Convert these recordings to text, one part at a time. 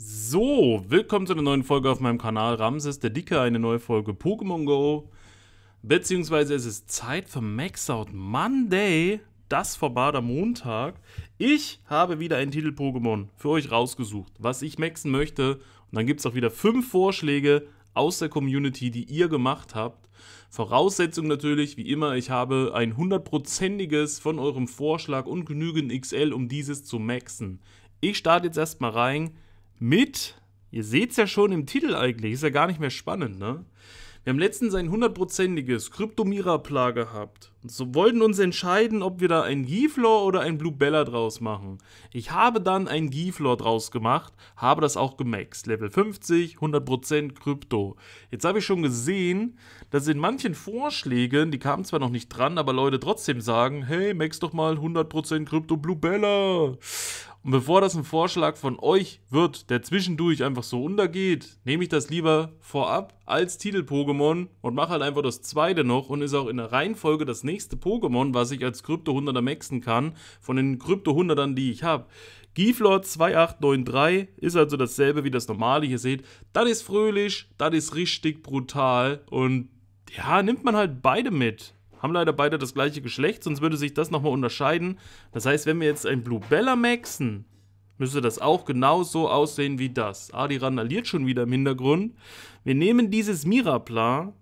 So, willkommen zu einer neuen Folge auf meinem Kanal Ramses der Dicke, eine neue Folge Pokémon Go. Beziehungsweise es ist Zeit für Max Out Monday, das verbader Montag. Ich habe wieder ein Titel-Pokémon für euch rausgesucht, was ich maxen möchte. Und dann gibt es auch wieder fünf Vorschläge aus der Community, die ihr gemacht habt. Voraussetzung natürlich, wie immer, ich habe ein hundertprozentiges von eurem Vorschlag und genügend XL, um dieses zu maxen. Ich starte jetzt erstmal rein mit, ihr seht es ja schon im Titel eigentlich, ist ja gar nicht mehr spannend, ne? Wir haben letztens ein hundertprozentiges Kryptomira-Pla gehabt. Und so wollten uns entscheiden, ob wir da ein Giflor oder ein Bluebella draus machen. Ich habe dann ein Giflor draus gemacht, habe das auch gemaxt. Level 50, 100% Krypto. Jetzt habe ich schon gesehen, dass in manchen Vorschlägen, die kamen zwar noch nicht dran, aber Leute trotzdem sagen, hey, max doch mal 100% Krypto Bluebella. Und bevor das ein Vorschlag von euch wird, der zwischendurch einfach so untergeht, nehme ich das lieber vorab als Titel-Pokémon und mache halt einfach das zweite noch und ist auch in der Reihenfolge das nächste Pokémon, was ich als krypto 100 maxen kann, von den krypto 100 die ich habe. Giflor 2893 ist also dasselbe wie das normale, ihr seht. Das ist fröhlich, das ist richtig brutal und ja, nimmt man halt beide mit haben leider beide das gleiche Geschlecht, sonst würde sich das nochmal unterscheiden. Das heißt, wenn wir jetzt ein Blue Bella maxen, müsste das auch genauso aussehen wie das. Ah, die randaliert schon wieder im Hintergrund. Wir nehmen dieses Miraplan,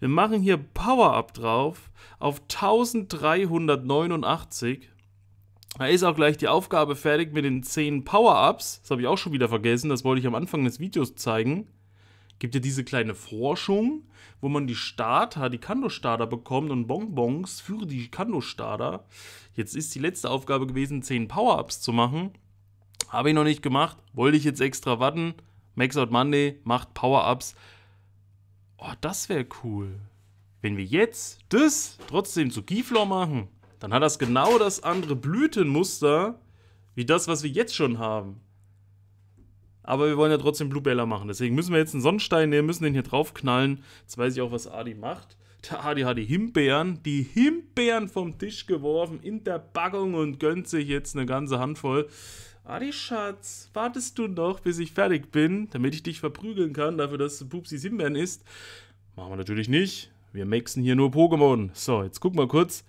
wir machen hier Power-Up drauf auf 1389. Da ist auch gleich die Aufgabe fertig mit den 10 Power-Ups. Das habe ich auch schon wieder vergessen, das wollte ich am Anfang des Videos zeigen gibt ja diese kleine Forschung, wo man die Starter, die Kando-Starter bekommt und Bonbons für die Kando-Starter. Jetzt ist die letzte Aufgabe gewesen, 10 Power-Ups zu machen. Habe ich noch nicht gemacht, wollte ich jetzt extra warten. Max Out Monday macht Power-Ups. Oh, das wäre cool. Wenn wir jetzt das trotzdem zu Giflor machen, dann hat das genau das andere Blütenmuster, wie das, was wir jetzt schon haben. Aber wir wollen ja trotzdem Bluebäller machen. Deswegen müssen wir jetzt einen Sonnenstein nehmen, müssen den hier draufknallen. Jetzt weiß ich auch, was Adi macht. Der Adi hat die Himbeeren, die Himbeeren vom Tisch geworfen in der Packung und gönnt sich jetzt eine ganze Handvoll. Adi Schatz, wartest du noch, bis ich fertig bin, damit ich dich verprügeln kann, dafür, dass du Pupsis Himbeeren isst? Machen wir natürlich nicht. Wir maxen hier nur Pokémon. So, jetzt guck mal kurz.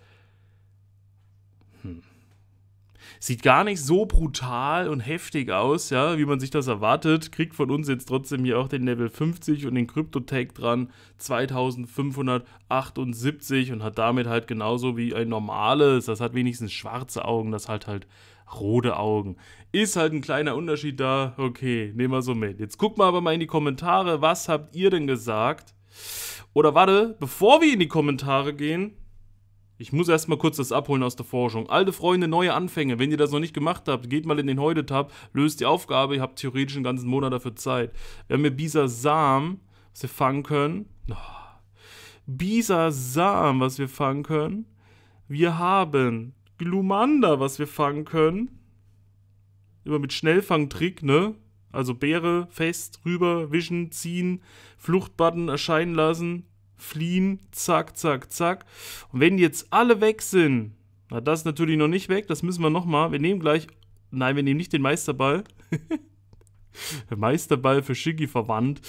Sieht gar nicht so brutal und heftig aus, ja, wie man sich das erwartet. Kriegt von uns jetzt trotzdem hier auch den Level 50 und den Crypto-Tag dran, 2578 und hat damit halt genauso wie ein normales, das hat wenigstens schwarze Augen, das hat halt rote Augen. Ist halt ein kleiner Unterschied da. Okay, nehmen wir so mit. Jetzt gucken wir aber mal in die Kommentare. Was habt ihr denn gesagt? Oder warte, bevor wir in die Kommentare gehen, ich muss erstmal kurz das abholen aus der Forschung. Alte Freunde, neue Anfänge. Wenn ihr das noch nicht gemacht habt, geht mal in den Heute-Tab, löst die Aufgabe. Ihr habt theoretisch einen ganzen Monat dafür Zeit. Wir haben hier Bisa Sam, was wir fangen können. Oh. Bisa Sam, was wir fangen können. Wir haben Glumanda, was wir fangen können. Immer mit Schnellfangtrick, ne? Also Beere fest, rüber, wischen, ziehen, Fluchtbutton erscheinen lassen, fliehen, zack, zack, zack. Und wenn jetzt alle weg sind, na das ist natürlich noch nicht weg, das müssen wir nochmal. Wir nehmen gleich, nein, wir nehmen nicht den Meisterball. Meisterball für Shiggy verwandt.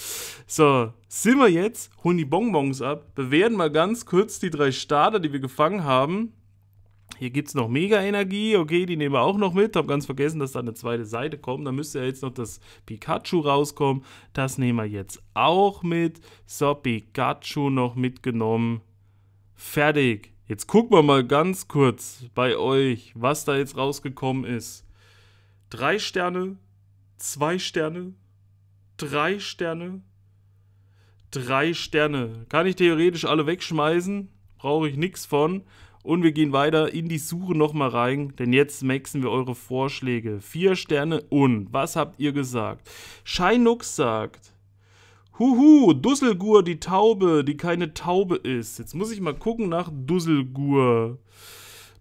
So, sind wir jetzt, holen die Bonbons ab, bewerten mal ganz kurz die drei Starter, die wir gefangen haben. Hier gibt es noch Mega-Energie, okay, die nehmen wir auch noch mit. Hab ganz vergessen, dass da eine zweite Seite kommt. Da müsste ja jetzt noch das Pikachu rauskommen. Das nehmen wir jetzt auch mit. So, Pikachu noch mitgenommen. Fertig. Jetzt gucken wir mal ganz kurz bei euch, was da jetzt rausgekommen ist. Drei Sterne, zwei Sterne, drei Sterne, drei Sterne. Kann ich theoretisch alle wegschmeißen? Brauche ich nichts von. Und wir gehen weiter in die Suche nochmal rein, denn jetzt maxen wir eure Vorschläge. Vier Sterne und was habt ihr gesagt? Scheinux sagt, Huhu, Dusselgur, die Taube, die keine Taube ist. Jetzt muss ich mal gucken nach Dusselgur.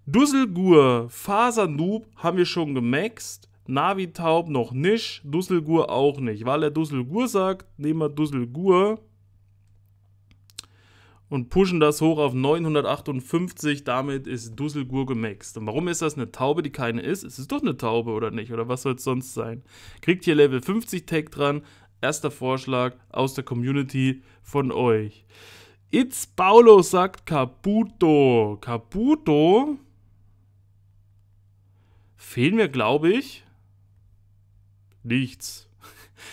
Dusselgur, Fasernoob haben wir schon gemaxt. Navi-Taub noch nicht, Dusselgur auch nicht. Weil er Dusselgur sagt, nehmen wir Dusselgur und pushen das hoch auf 958. Damit ist Dusselgur gemaxt. Und warum ist das eine Taube, die keine ist? Es ist doch eine Taube, oder nicht? Oder was soll es sonst sein? Kriegt hier Level 50 Tag dran. Erster Vorschlag aus der Community von euch. It's Paulo sagt Kabuto. Kabuto? Fehlen mir, glaube ich, nichts.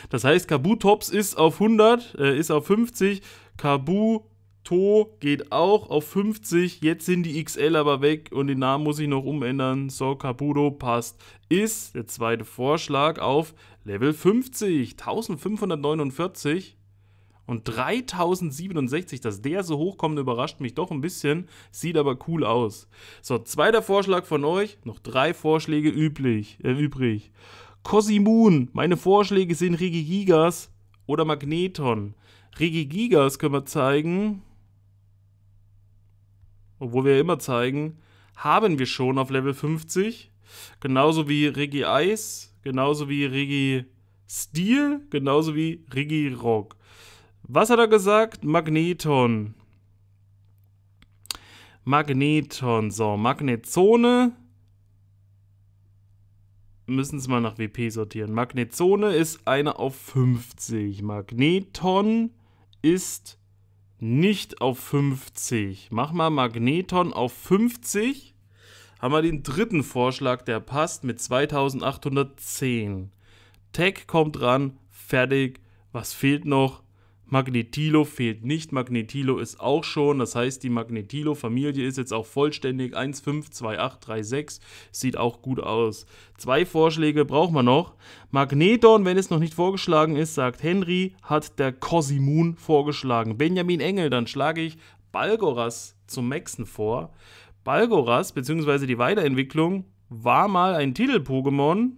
Das heißt, Kabutops ist auf 100, äh, ist auf 50. Kabu To geht auch auf 50. Jetzt sind die XL aber weg und den Namen muss ich noch umändern. So, Caputo passt. Ist der zweite Vorschlag auf Level 50. 1549 und 3067, dass der so hochkommt, überrascht mich doch ein bisschen, sieht aber cool aus. So, zweiter Vorschlag von euch, noch drei Vorschläge üblich, äh, übrig. Cosimoon, meine Vorschläge sind Regigigas oder Magneton. Regigigas können wir zeigen, obwohl wo wir immer zeigen, haben wir schon auf Level 50. Genauso wie Regi Eis, genauso wie Regi Steel, genauso wie Regi Rock. Was hat er gesagt? Magneton. Magneton. So, Magnetzone. Müssen es mal nach WP sortieren. Magnetzone ist eine auf 50. Magneton ist nicht auf 50. Mach mal Magneton auf 50. Haben wir den dritten Vorschlag, der passt mit 2810. Tech kommt ran, fertig. Was fehlt noch? Magnetilo fehlt nicht. Magnetilo ist auch schon. Das heißt, die Magnetilo-Familie ist jetzt auch vollständig. 1, 5, 2, 8, 3, 6. Sieht auch gut aus. Zwei Vorschläge braucht man noch. Magneton, wenn es noch nicht vorgeschlagen ist, sagt Henry, hat der Cosimoon vorgeschlagen. Benjamin Engel, dann schlage ich Balgoras zum Maxen vor. Balgoras, beziehungsweise die Weiterentwicklung, war mal ein Titel-Pokémon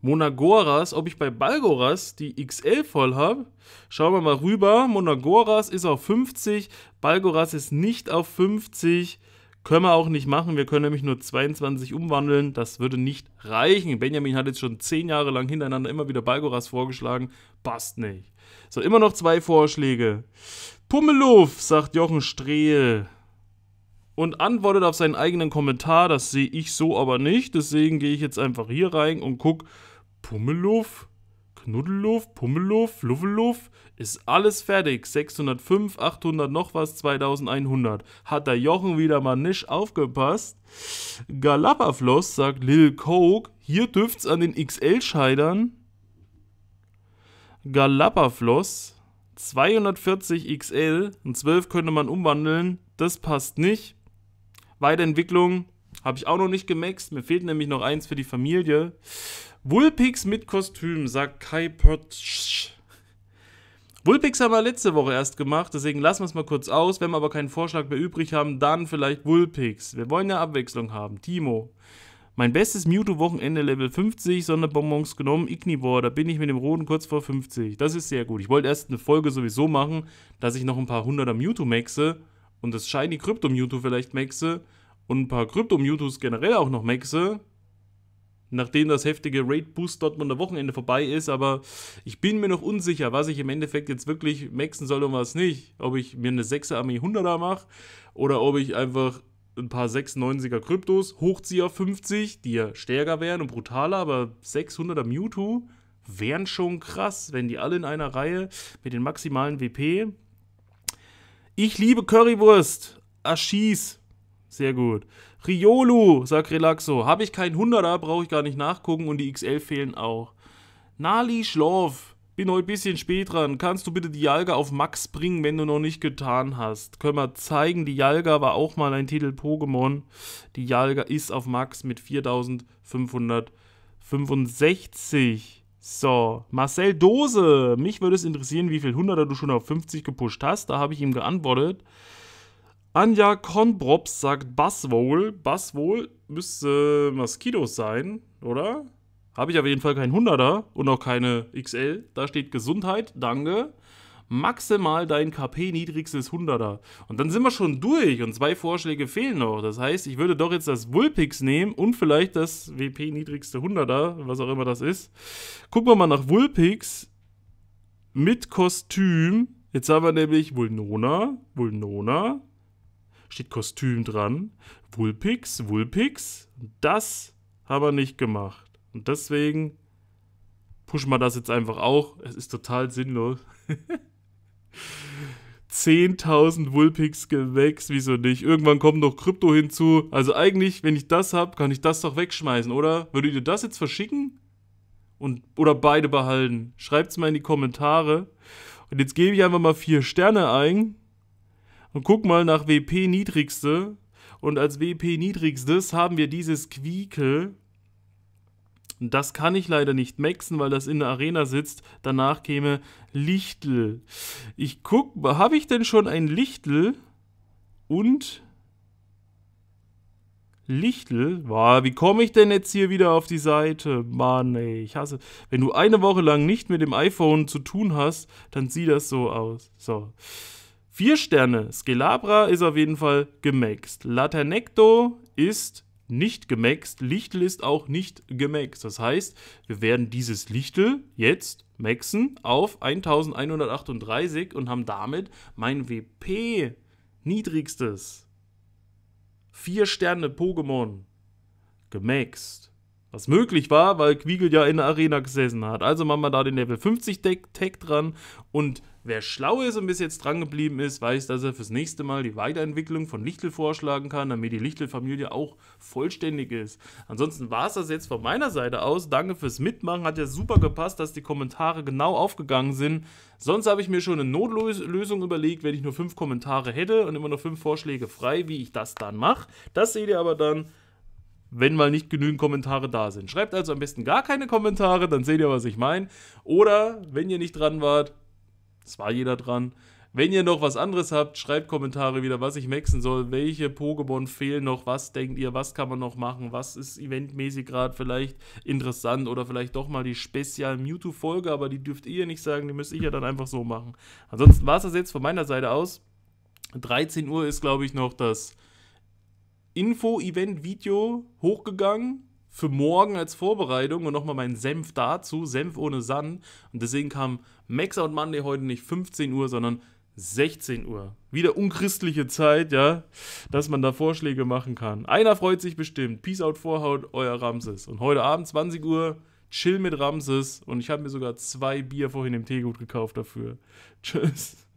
Monagoras, ob ich bei Balgoras die XL voll habe. Schauen wir mal rüber. Monagoras ist auf 50, Balgoras ist nicht auf 50. Können wir auch nicht machen. Wir können nämlich nur 22 umwandeln. Das würde nicht reichen. Benjamin hat jetzt schon 10 Jahre lang hintereinander immer wieder Balgoras vorgeschlagen. Passt nicht. So, immer noch zwei Vorschläge. Pummeluff, sagt Jochen Strehl und antwortet auf seinen eigenen Kommentar. Das sehe ich so aber nicht. Deswegen gehe ich jetzt einfach hier rein und gucke. Pummeluff, Knuddelluff, Pummeluff, Luffeluff. Ist alles fertig. 605, 800 noch was, 2100. Hat der Jochen wieder mal nicht aufgepasst. Galapafloss sagt Lil Coke. Hier dürft's an den XL scheitern. Galapafloss. 240 XL. und 12 könnte man umwandeln. Das passt nicht. Weiterentwicklung habe ich auch noch nicht gemaxt. Mir fehlt nämlich noch eins für die Familie. Wulpix mit Kostüm, sagt Kai Pötsch. Wulpix haben wir letzte Woche erst gemacht, deswegen lassen wir es mal kurz aus. Wenn wir aber keinen Vorschlag mehr übrig haben, dann vielleicht Wulpix. Wir wollen ja Abwechslung haben. Timo. Mein bestes Mewtwo-Wochenende Level 50, Sonderbonbons genommen, Ignivor, da bin ich mit dem Roten kurz vor 50. Das ist sehr gut. Ich wollte erst eine Folge sowieso machen, dass ich noch ein paar Hunderter Mewtwo maxe und das Shiny Krypto Mewtwo vielleicht maxe und ein paar Krypto Mewtwo's generell auch noch maxe, nachdem das heftige Raid Boost Dortmunder Wochenende vorbei ist, aber ich bin mir noch unsicher, was ich im Endeffekt jetzt wirklich maxen soll und was nicht. Ob ich mir eine 6er Armee 100er mache oder ob ich einfach ein paar 96er Kryptos hochziehe auf 50, die ja stärker wären und brutaler, aber 600er Mewtwo wären schon krass, wenn die alle in einer Reihe mit den maximalen WP ich liebe Currywurst. Aschis. Ah, Sehr gut. Riolu, sagt Relaxo. Habe ich keinen 100er, brauche ich gar nicht nachgucken und die XL fehlen auch. Nali Schlorf. Bin heute ein bisschen spät dran. Kannst du bitte die Jalga auf Max bringen, wenn du noch nicht getan hast? Können wir zeigen, die Jalga war auch mal ein Titel Pokémon. Die Jalga ist auf Max mit 4565. So, Marcel Dose, mich würde es interessieren, wie viel 100er du schon auf 50 gepusht hast. Da habe ich ihm geantwortet. Anja Konbrops sagt Basswohl. Basswohl müsste Moskitos sein, oder? Habe ich auf jeden Fall keinen 100er und auch keine XL. Da steht Gesundheit, danke maximal dein KP niedrigstes 100er. Und dann sind wir schon durch und zwei Vorschläge fehlen noch. Das heißt, ich würde doch jetzt das Vulpix nehmen und vielleicht das WP niedrigste 100er, was auch immer das ist. Gucken wir mal nach Vulpix mit Kostüm. Jetzt haben wir nämlich Vulnona, Vulnona, steht Kostüm dran, Vulpix, Vulpix. Das haben wir nicht gemacht. Und deswegen pushen wir das jetzt einfach auch. Es ist total sinnlos. 10.000 Wulpix gewächs, wieso nicht? Irgendwann kommt noch Krypto hinzu. Also eigentlich, wenn ich das habe, kann ich das doch wegschmeißen, oder? Würdet ihr das jetzt verschicken? Und, oder beide behalten? Schreibt es mal in die Kommentare. Und jetzt gebe ich einfach mal vier Sterne ein und guck mal nach WP Niedrigste. Und als WP Niedrigstes haben wir dieses Quiekel. Mannschaften. Das kann ich leider nicht maxen, weil das in der Arena sitzt. Danach käme Lichtel. Ich guck, habe ich denn schon ein Lichtel? Und Lichtel? Boah, wie komme ich denn jetzt hier wieder auf die Seite? Mann, ey, ich hasse. Wenn du eine Woche lang nicht mit dem iPhone zu tun hast, dann sieht das so aus. So. Vier Sterne. Skelabra ist auf jeden Fall gemaxt. Laternecto ist nicht gemaxt. Lichtel ist auch nicht gemaxt. Das heißt, wir werden dieses Lichtel jetzt maxen auf 1138 und haben damit mein WP niedrigstes. 4 Sterne Pokémon gemaxt. Was möglich war, weil Quiegel ja in der Arena gesessen hat. Also machen wir da den Level 50 Tag dran. Und wer schlau ist und bis jetzt dran geblieben ist, weiß, dass er fürs nächste Mal die Weiterentwicklung von Lichtel vorschlagen kann, damit die Lichtel-Familie auch vollständig ist. Ansonsten war es das jetzt von meiner Seite aus. Danke fürs Mitmachen. Hat ja super gepasst, dass die Kommentare genau aufgegangen sind. Sonst habe ich mir schon eine Notlösung überlegt, wenn ich nur fünf Kommentare hätte und immer noch fünf Vorschläge frei, wie ich das dann mache. Das seht ihr aber dann wenn mal nicht genügend Kommentare da sind. Schreibt also am besten gar keine Kommentare, dann seht ihr, was ich meine. Oder, wenn ihr nicht dran wart, es war jeder dran. Wenn ihr noch was anderes habt, schreibt Kommentare wieder, was ich maxen soll, welche Pokémon fehlen noch, was denkt ihr, was kann man noch machen, was ist eventmäßig gerade vielleicht interessant oder vielleicht doch mal die Spezial Mewtwo-Folge, aber die dürft ihr nicht sagen, die müsst ihr ja dann einfach so machen. Ansonsten war es das jetzt von meiner Seite aus. 13 Uhr ist, glaube ich, noch das Info-Event-Video hochgegangen für morgen als Vorbereitung und nochmal meinen Senf dazu, Senf ohne Sand. Und deswegen kam Max Out Monday heute nicht 15 Uhr, sondern 16 Uhr. Wieder unchristliche Zeit, ja, dass man da Vorschläge machen kann. Einer freut sich bestimmt. Peace out, Vorhaut, euer Ramses. Und heute Abend 20 Uhr, chill mit Ramses. Und ich habe mir sogar zwei Bier vorhin im Teegut gekauft dafür. Tschüss.